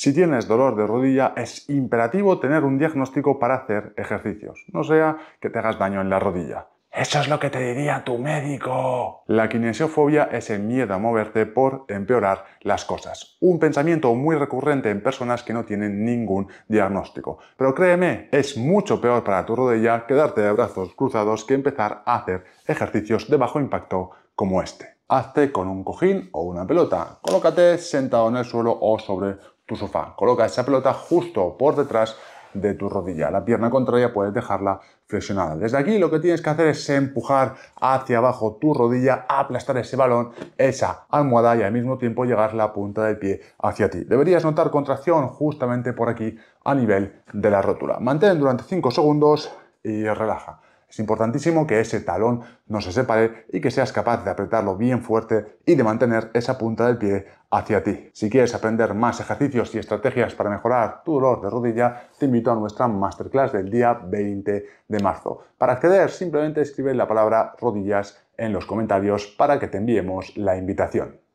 Si tienes dolor de rodilla, es imperativo tener un diagnóstico para hacer ejercicios, no sea que te hagas daño en la rodilla. Eso es lo que te diría tu médico. La kinesiofobia es el miedo a moverte por empeorar las cosas. Un pensamiento muy recurrente en personas que no tienen ningún diagnóstico. Pero créeme, es mucho peor para tu rodilla quedarte de brazos cruzados que empezar a hacer ejercicios de bajo impacto como este. Hazte con un cojín o una pelota. Colócate sentado en el suelo o sobre tu sofá. Coloca esa pelota justo por detrás de tu rodilla. La pierna contraria puedes dejarla flexionada. Desde aquí lo que tienes que hacer es empujar hacia abajo tu rodilla, aplastar ese balón, esa almohada y al mismo tiempo llegar la punta del pie hacia ti. Deberías notar contracción justamente por aquí a nivel de la rotura. Mantén durante 5 segundos y relaja. Es importantísimo que ese talón no se separe y que seas capaz de apretarlo bien fuerte y de mantener esa punta del pie hacia ti. Si quieres aprender más ejercicios y estrategias para mejorar tu dolor de rodilla, te invito a nuestra masterclass del día 20 de marzo. Para acceder, simplemente escribe la palabra rodillas en los comentarios para que te enviemos la invitación.